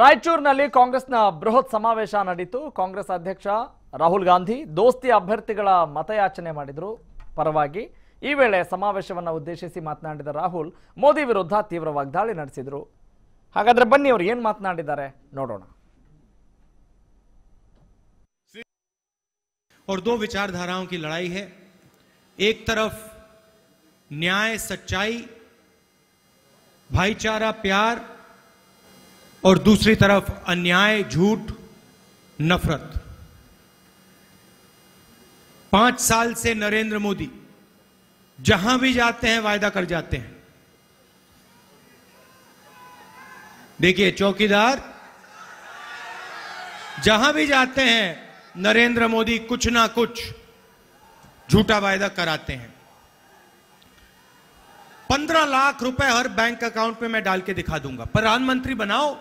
ರಾಯಚೂರಿನಲ್ಲಿ ಕಾಂಗ್ರೆಸ್ನ ಬೃಹತ್ ಸಮಾವೇಶ ನಡೆಯಿತು ಕಾಂಗ್ರೆಸ್ ಅಧ್ಯಕ್ಷ ರಾಹುಲ್ ಗಾಂಧಿ ದೋಸ್ತಿ ಅಭ್ಯರ್ಥಿಗಳ ಮತಯಾಚನೆ ಮಾಡಿದ್ರು ಪರವಾಗಿ ಈ ವೇಳೆ ಸಮಾವೇಶವನ್ನು ಉದ್ದೇಶಿಸಿ ಮಾತನಾಡಿದ ರಾಹುಲ್ ಮೋದಿ ವಿರುದ್ಧ ತೀವ್ರ ವಾಗ್ದಾಳಿ ನಡೆಸಿದರು ಹಾಗಾದ್ರೆ ಬನ್ನಿ ಅವರು ಏನು ಮಾತನಾಡಿದ್ದಾರೆ ನೋಡೋಣ और ಲಡಾಯಿ विचारधाराओं की लड़ाई है एक तरफ न्याय और दूसरी तरफ अन्याय झूठ नफरत पांच साल से नरेंद्र मोदी जहां भी जाते हैं वायदा कर जाते हैं देखिए चौकीदार जहां भी जाते हैं नरेंद्र मोदी कुछ ना कुछ झूठा वायदा कराते हैं पंद्रह लाख रुपए हर बैंक अकाउंट में मैं डाल के दिखा दूंगा प्रधानमंत्री बनाओ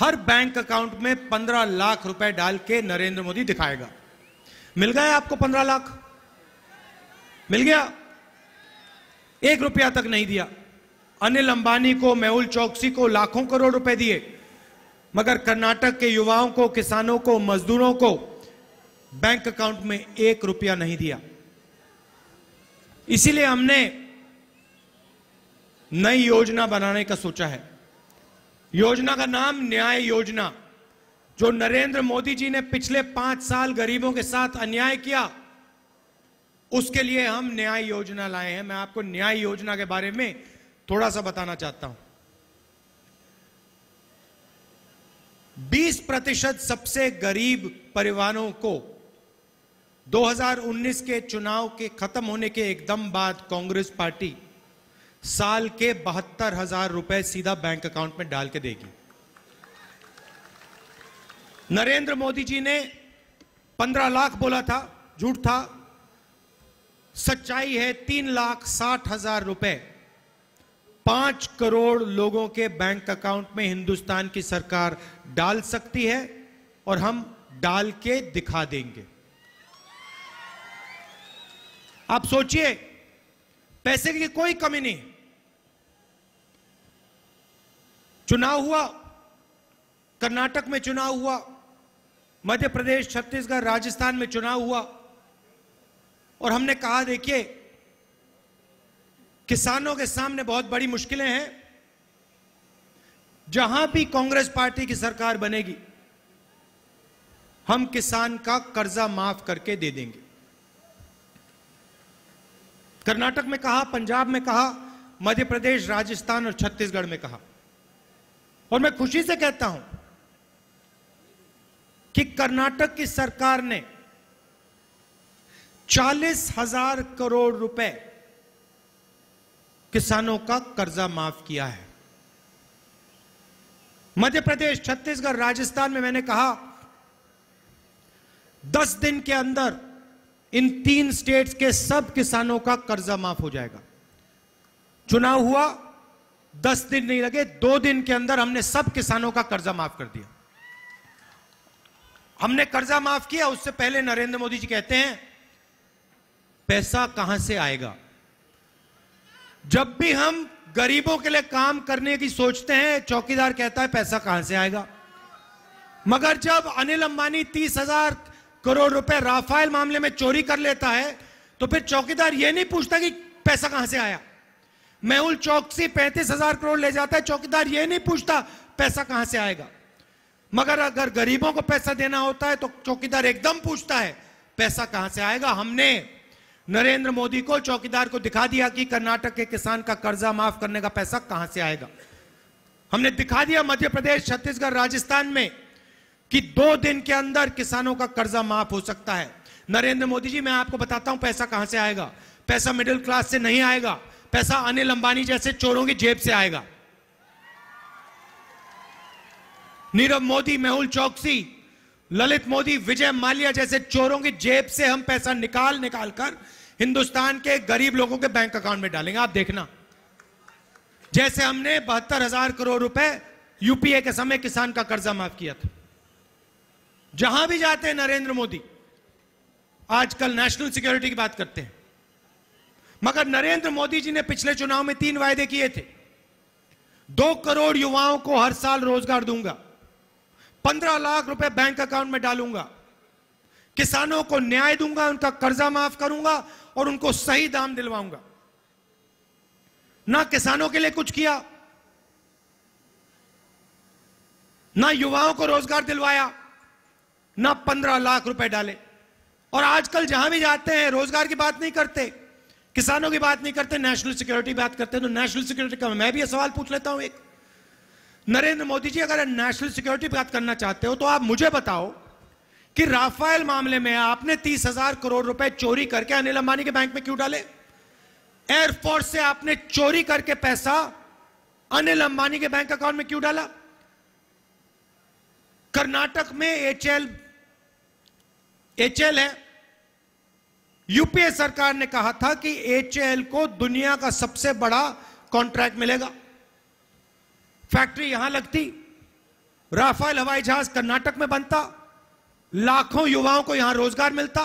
हर बैंक अकाउंट में पंद्रह लाख रुपए डाल के नरेंद्र मोदी दिखाएगा मिल गया आपको पंद्रह लाख मिल गया एक रुपया तक नहीं दिया अनिल अंबानी को मेहुल चौकसी को लाखों करोड़ रुपए दिए मगर कर्नाटक के युवाओं को किसानों को मजदूरों को बैंक अकाउंट में एक रुपया नहीं दिया इसीलिए हमने नई योजना बनाने का सोचा है योजना का नाम न्याय योजना जो नरेंद्र मोदी जी ने पिछले पांच साल गरीबों के साथ अन्याय किया उसके लिए हम न्याय योजना लाए हैं मैं आपको न्याय योजना के बारे में थोड़ा सा बताना चाहता हूं 20 प्रतिशत सबसे गरीब परिवारों को 2019 के चुनाव के खत्म होने के एकदम बाद कांग्रेस पार्टी साल के बहत्तर हजार रुपए सीधा बैंक अकाउंट में डाल के देगी नरेंद्र मोदी जी ने पंद्रह लाख बोला था झूठ था सच्चाई है तीन लाख साठ हजार रुपए पांच करोड़ लोगों के बैंक अकाउंट में हिंदुस्तान की सरकार डाल सकती है और हम डाल के दिखा देंगे आप सोचिए पैसे की कोई कमी नहीं चुनाव हुआ कर्नाटक में चुनाव हुआ मध्य प्रदेश छत्तीसगढ़ राजस्थान में चुनाव हुआ और हमने कहा देखिए किसानों के सामने बहुत बड़ी मुश्किलें हैं जहां भी कांग्रेस पार्टी की सरकार बनेगी हम किसान का कर्जा माफ करके दे देंगे कर्नाटक में कहा पंजाब में कहा मध्य प्रदेश राजस्थान और छत्तीसगढ़ में कहा और मैं खुशी से कहता हूं कि कर्नाटक की सरकार ने चालीस हजार करोड़ रुपए किसानों का कर्जा माफ किया है मध्य प्रदेश छत्तीसगढ़ राजस्थान में मैंने कहा दस दिन के अंदर इन तीन स्टेट्स के सब किसानों का कर्जा माफ हो जाएगा चुनाव हुआ दस दिन नहीं लगे दो दिन के अंदर हमने सब किसानों का कर्जा माफ कर दिया हमने कर्जा माफ किया उससे पहले नरेंद्र मोदी जी कहते हैं पैसा कहां से आएगा जब भी हम गरीबों के लिए काम करने की सोचते हैं चौकीदार कहता है पैसा कहां से आएगा मगर जब अनिल अंबानी तीस हजार करोड़ रुपए राफेल मामले में चोरी कर लेता है तो फिर चौकीदार यह नहीं पूछता कि पैसा कहां से आया मेहुल चौकसी पैंतीस हजार करोड़ ले जाता है चौकीदार ये नहीं पूछता पैसा कहां से आएगा मगर अगर गरीबों को पैसा देना होता है तो चौकीदार एकदम पूछता है पैसा कहां से आएगा हमने नरेंद्र मोदी को चौकीदार को दिखा दिया कि कर्नाटक के किसान का कर्जा माफ करने का पैसा कहां से आएगा हमने दिखा दिया मध्य प्रदेश छत्तीसगढ़ राजस्थान में कि दो दिन के अंदर किसानों का कर्जा माफ हो सकता है नरेंद्र मोदी जी मैं आपको बताता हूं पैसा कहां से आएगा पैसा मिडिल क्लास से नहीं आएगा पैसा अनिल अंबानी जैसे चोरों की जेब से आएगा नीरव मोदी मेहुल चौकसी ललित मोदी विजय माल्या जैसे चोरों की जेब से हम पैसा निकाल निकाल कर हिंदुस्तान के गरीब लोगों के बैंक अकाउंट में डालेंगे आप देखना जैसे हमने बहत्तर हजार करोड़ रुपए यूपीए के समय किसान का कर्जा माफ किया था जहां भी जाते हैं नरेंद्र मोदी आजकल नेशनल सिक्योरिटी की बात करते हैं मगर नरेंद्र मोदी जी ने पिछले चुनाव में तीन वायदे किए थे दो करोड़ युवाओं को हर साल रोजगार दूंगा पंद्रह लाख रुपए बैंक अकाउंट में डालूंगा किसानों को न्याय दूंगा उनका कर्जा माफ करूंगा और उनको सही दाम दिलवाऊंगा ना किसानों के लिए कुछ किया ना युवाओं को रोजगार दिलवाया ना पंद्रह लाख रुपए डाले और आजकल जहां भी जाते हैं रोजगार की बात नहीं करते किसानों की बात नहीं करते नेशनल सिक्योरिटी बात करते हैं तो नेशनल सिक्योरिटी का मैं भी सवाल पूछ लेता हूं एक नरेंद्र मोदी जी अगर नेशनल सिक्योरिटी बात करना चाहते हो तो आप मुझे बताओ कि राफेल मामले में आपने तीस हजार करोड़ रुपए चोरी करके अनिल अंबानी के बैंक में क्यों डाले एयरफोर्स से आपने चोरी करके पैसा अनिल अंबानी के बैंक अकाउंट में क्यों डाला कर्नाटक में एचएल एचएल है यूपीए सरकार ने कहा था कि एच को दुनिया का सबसे बड़ा कॉन्ट्रैक्ट मिलेगा फैक्ट्री यहां लगती राफेल हवाई जहाज कर्नाटक में बनता लाखों युवाओं को यहां रोजगार मिलता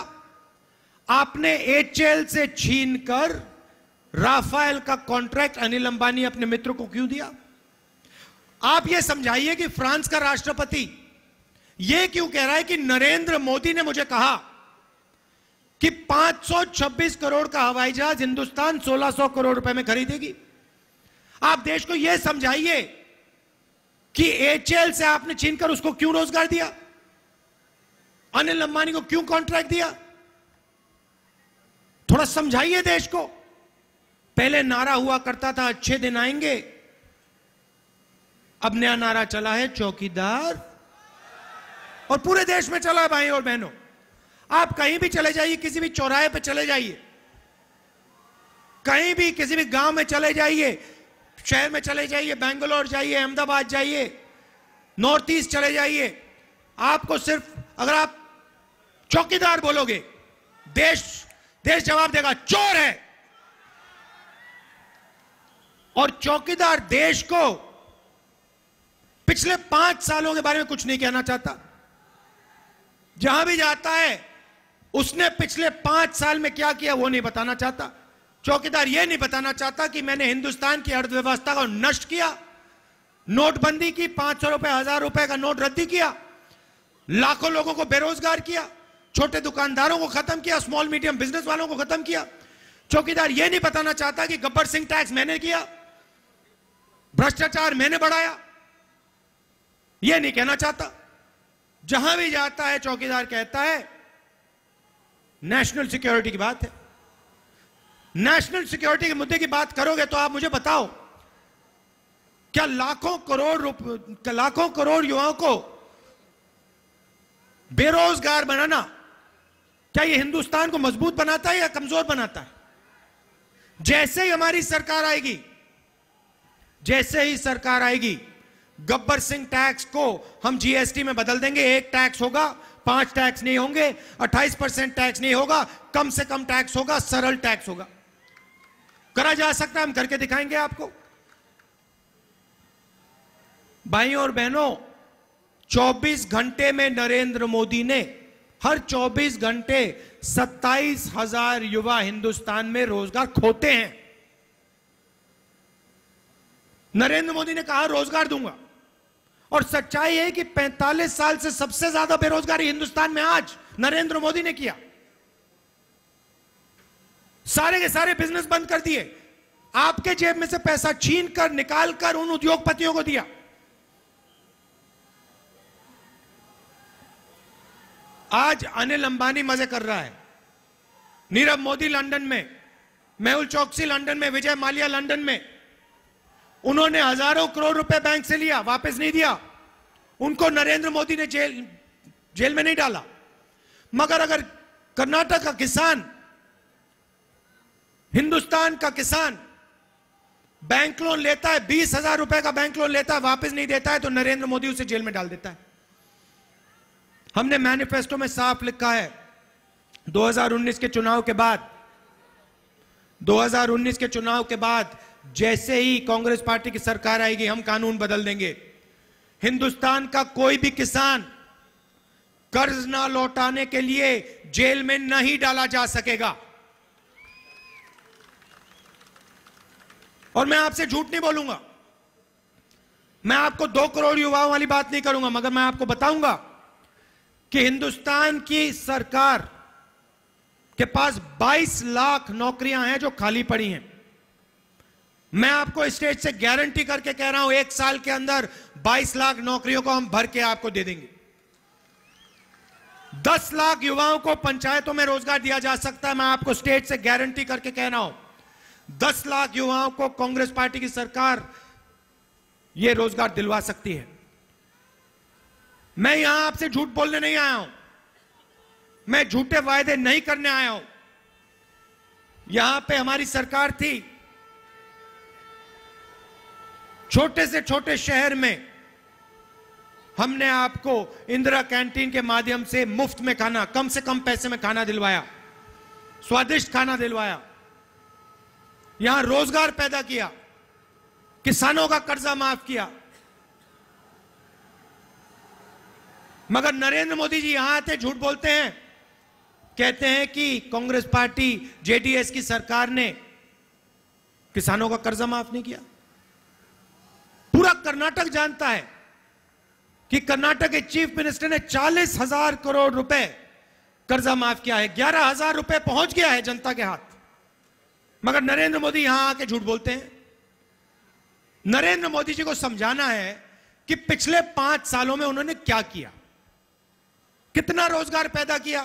आपने एच से छीन कर राफेल का कॉन्ट्रैक्ट अनिल अंबानी अपने मित्र को क्यों दिया आप यह समझाइए कि फ्रांस का राष्ट्रपति यह क्यों कह रहा है कि नरेंद्र मोदी ने मुझे कहा कि 526 करोड़ का हवाई जहाज हिंदुस्तान 1600 करोड़ रुपए में खरीदेगी आप देश को यह समझाइए कि एचएल से आपने छीनकर उसको क्यों रोजगार दिया अनिल अंबानी को क्यों कॉन्ट्रैक्ट दिया थोड़ा समझाइए देश को पहले नारा हुआ करता था अच्छे दिन आएंगे अब नया नारा चला है चौकीदार और पूरे देश में चला है भाई और बहनों आप कहीं भी चले जाइए किसी भी चौराहे पे चले जाइए कहीं भी किसी भी गांव में चले जाइए शहर में चले जाइए बेंगलोर जाइए अहमदाबाद जाइए नॉर्थ ईस्ट चले जाइए आपको सिर्फ अगर आप चौकीदार बोलोगे देश देश जवाब देगा चोर है और चौकीदार देश को पिछले पांच सालों के बारे में कुछ नहीं कहना चाहता जहां भी जाता है उसने पिछले पांच साल में क्या किया वो नहीं बताना चाहता चौकीदार ये नहीं बताना चाहता कि मैंने हिंदुस्तान की अर्थव्यवस्था को नष्ट किया नोटबंदी की पांच सौ रुपए हजार रुपए का नोट रद्दी किया लाखों लोगों को बेरोजगार किया छोटे दुकानदारों को खत्म किया स्मॉल मीडियम बिजनेस वालों को खत्म किया चौकीदार यह नहीं बताना चाहता कि गब्बर सिंह टैक्स मैंने किया भ्रष्टाचार मैंने बढ़ाया यह नहीं कहना चाहता जहां भी जाता है चौकीदार कहता है नेशनल सिक्योरिटी की बात है नेशनल सिक्योरिटी के मुद्दे की बात करोगे तो आप मुझे बताओ क्या लाखों करोड़ लाखों करोड़ युवाओं को बेरोजगार बनाना क्या ये हिंदुस्तान को मजबूत बनाता है या कमजोर बनाता है जैसे ही हमारी सरकार आएगी जैसे ही सरकार आएगी गब्बर सिंह टैक्स को हम जीएसटी में बदल देंगे एक टैक्स होगा पांच टैक्स नहीं होंगे अट्ठाईस परसेंट टैक्स नहीं होगा कम से कम टैक्स होगा सरल टैक्स होगा करा जा सकता है हम करके दिखाएंगे आपको भाई और बहनों 24 घंटे में नरेंद्र मोदी ने हर 24 घंटे सत्ताईस हजार युवा हिंदुस्तान में रोजगार खोते हैं नरेंद्र मोदी ने कहा रोजगार दूंगा और सच्चाई है कि 45 साल से सबसे ज्यादा बेरोजगारी हिंदुस्तान में आज नरेंद्र मोदी ने किया सारे के सारे बिजनेस बंद कर दिए आपके जेब में से पैसा छीन कर निकाल कर उन उद्योगपतियों को दिया आज अनिल अंबानी मजे कर रहा है नीरव मोदी लंदन में मेहुल चौकसी लंदन में विजय मालिया लंदन में उन्होंने हजारों करोड़ रुपए बैंक से लिया वापस नहीं दिया उनको नरेंद्र मोदी ने जेल जेल में नहीं डाला मगर अगर कर्नाटक का किसान हिंदुस्तान का किसान बैंक लोन लेता है बीस हजार रुपए का बैंक लोन लेता है वापस नहीं देता है तो नरेंद्र मोदी उसे जेल में डाल देता है हमने मैनिफेस्टो में साफ लिखा है 2019 के चुनाव के बाद 2019 के चुनाव के बाद जैसे ही कांग्रेस पार्टी की सरकार आएगी हम कानून बदल देंगे हिंदुस्तान का कोई भी किसान कर्ज ना लौटाने के लिए जेल में नहीं डाला जा सकेगा और मैं आपसे झूठ नहीं बोलूंगा मैं आपको दो करोड़ युवाओं वाली बात नहीं करूंगा मगर मैं आपको बताऊंगा कि हिंदुस्तान की सरकार के पास 22 लाख नौकरियां हैं जो खाली पड़ी हैं मैं आपको स्टेट से गारंटी करके कह रहा हूं एक साल के अंदर 22 लाख नौकरियों को हम भर के आपको दे देंगे 10 लाख युवाओं को पंचायतों में रोजगार दिया जा सकता है मैं आपको स्टेट से गारंटी करके कह रहा हूं 10 लाख युवाओं को कांग्रेस पार्टी की सरकार यह रोजगार दिलवा सकती है मैं यहां आपसे झूठ बोलने नहीं आया हूं मैं झूठे वायदे नहीं करने आया हूं यहां पे हमारी सरकार थी छोटे से छोटे शहर में हमने आपको इंदिरा कैंटीन के माध्यम से मुफ्त में खाना कम से कम पैसे में खाना दिलवाया स्वादिष्ट खाना दिलवाया यहां रोजगार पैदा किया किसानों का कर्जा माफ किया मगर नरेंद्र मोदी जी यहां आते झूठ बोलते हैं कहते हैं कि कांग्रेस पार्टी जेडीएस की सरकार ने किसानों का कर्जा माफ नहीं किया कर्नाटक जानता है कि कर्नाटक के चीफ मिनिस्टर ने चालीस हजार करोड़ रुपए कर्जा माफ किया है ग्यारह हजार रुपए पहुंच गया है जनता के हाथ मगर नरेंद्र मोदी यहां आके झूठ बोलते हैं नरेंद्र मोदी जी को समझाना है कि पिछले पांच सालों में उन्होंने क्या किया कितना रोजगार पैदा किया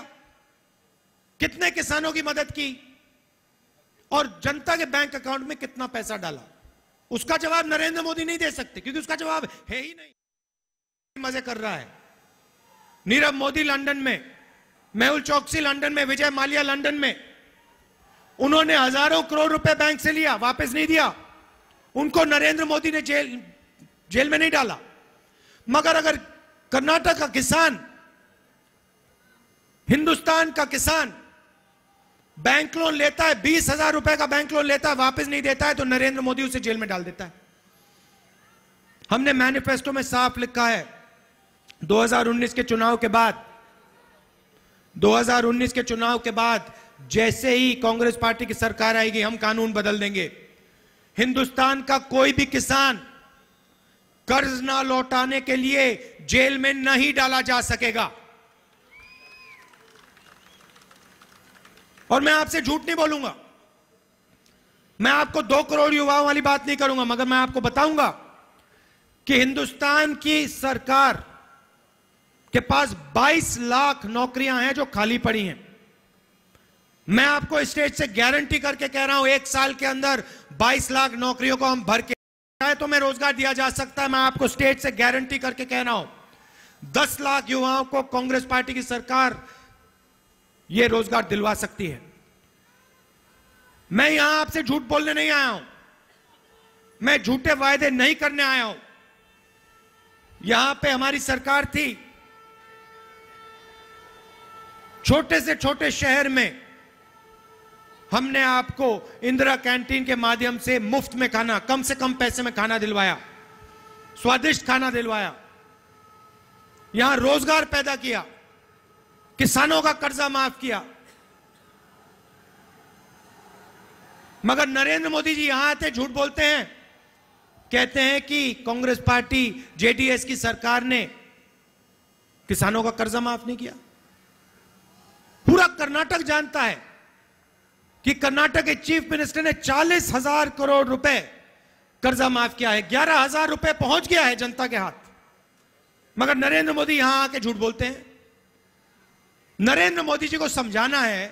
कितने किसानों की मदद की और जनता के बैंक अकाउंट में कितना पैसा डाला उसका जवाब नरेंद्र मोदी नहीं दे सकते क्योंकि उसका जवाब है ही नहीं मजे कर रहा है नीरव मोदी लंदन में मेहुल चौकसी लंदन में विजय मालिया लंदन में उन्होंने हजारों करोड़ रुपए बैंक से लिया वापस नहीं दिया उनको नरेंद्र मोदी ने जेल जेल में नहीं डाला मगर अगर कर्नाटक का किसान हिंदुस्तान का किसान बैंक लोन लेता है बीस हजार रुपए का बैंक लोन लेता है वापस नहीं देता है तो नरेंद्र मोदी उसे जेल में डाल देता है हमने मैनिफेस्टो में साफ लिखा है 2019 के चुनाव के बाद 2019 के चुनाव के बाद जैसे ही कांग्रेस पार्टी की सरकार आएगी हम कानून बदल देंगे हिंदुस्तान का कोई भी किसान कर्ज ना लौटाने के लिए जेल में नहीं डाला जा सकेगा और मैं आपसे झूठ नहीं बोलूंगा मैं आपको दो करोड़ युवाओं वाली बात नहीं करूंगा मगर मैं आपको बताऊंगा कि हिंदुस्तान की सरकार के पास 22 लाख नौकरियां हैं जो खाली पड़ी हैं मैं आपको स्टेज से गारंटी करके कह रहा हूं एक साल के अंदर 22 लाख नौकरियों को हम भर के चाहे तो मैं रोजगार दिया जा सकता है मैं आपको स्टेट से गारंटी करके कह रहा हूं दस लाख युवाओं को कांग्रेस पार्टी की सरकार ये रोजगार दिलवा सकती है मैं यहां आपसे झूठ बोलने नहीं आया हूं मैं झूठे वायदे नहीं करने आया हूं यहां पे हमारी सरकार थी छोटे से छोटे शहर में हमने आपको इंदिरा कैंटीन के माध्यम से मुफ्त में खाना कम से कम पैसे में खाना दिलवाया स्वादिष्ट खाना दिलवाया यहां रोजगार पैदा किया किसानों का कर्जा माफ किया मगर नरेंद्र मोदी जी यहां आते झूठ बोलते हैं कहते हैं कि कांग्रेस पार्टी जेडीएस की सरकार ने किसानों का कर्जा माफ नहीं किया पूरा कर्नाटक जानता है कि कर्नाटक के चीफ मिनिस्टर ने चालीस हजार करोड़ रुपए कर्जा माफ किया है ग्यारह हजार रुपए पहुंच गया है जनता के हाथ मगर नरेंद्र मोदी यहां आके झूठ बोलते हैं नरेंद्र मोदी जी को समझाना है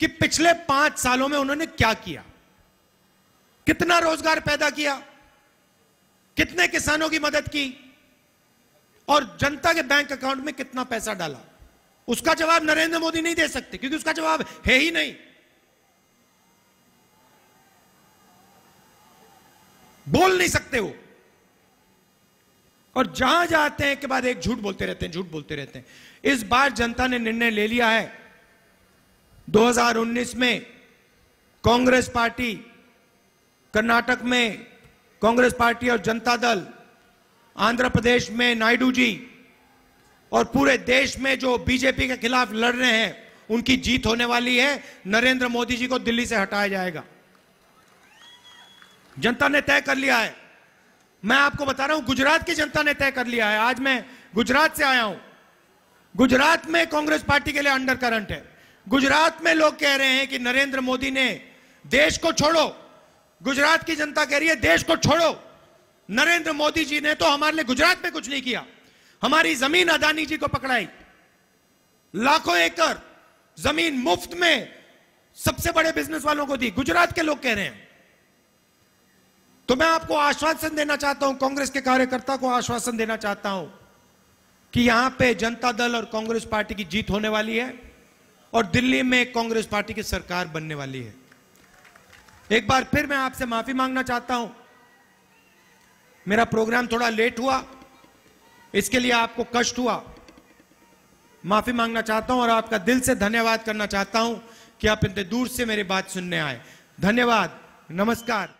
कि पिछले पांच सालों में उन्होंने क्या किया कितना रोजगार पैदा किया कितने किसानों की मदद की और जनता के बैंक अकाउंट में कितना पैसा डाला उसका जवाब नरेंद्र मोदी नहीं दे सकते क्योंकि उसका जवाब है ही नहीं बोल नहीं सकते वो और जहां जाते हैं के बाद एक झूठ बोलते रहते हैं झूठ बोलते रहते हैं इस बार जनता ने निर्णय ले लिया है 2019 में कांग्रेस पार्टी कर्नाटक में कांग्रेस पार्टी और जनता दल आंध्र प्रदेश में नायडू जी और पूरे देश में जो बीजेपी के खिलाफ लड़ रहे हैं उनकी जीत होने वाली है नरेंद्र मोदी जी को दिल्ली से हटाया जाएगा जनता ने तय कर लिया है मैं आपको बता रहा हूं गुजरात की जनता ने तय कर लिया है आज मैं गुजरात से आया हूं गुजरात में कांग्रेस पार्टी के लिए अंडर करंट है गुजरात में लोग कह रहे हैं कि नरेंद्र मोदी ने देश को छोड़ो गुजरात की जनता कह रही है देश को छोड़ो नरेंद्र मोदी जी ने तो हमारे लिए गुजरात में कुछ नहीं किया हमारी जमीन अदानी जी को पकड़ाई लाखों एकड़ जमीन मुफ्त में सबसे बड़े बिजनेस वालों को दी गुजरात के लोग कह रहे हैं तो मैं आपको आश्वासन देना चाहता हूं कांग्रेस के कार्यकर्ता को आश्वासन देना चाहता हूं कि यहां पे जनता दल और कांग्रेस पार्टी की जीत होने वाली है और दिल्ली में कांग्रेस पार्टी की सरकार बनने वाली है एक बार फिर मैं आपसे माफी मांगना चाहता हूं मेरा प्रोग्राम थोड़ा लेट हुआ इसके लिए आपको कष्ट हुआ माफी मांगना चाहता हूं और आपका दिल से धन्यवाद करना चाहता हूं कि आप इतने दूर से मेरी बात सुनने आए धन्यवाद नमस्कार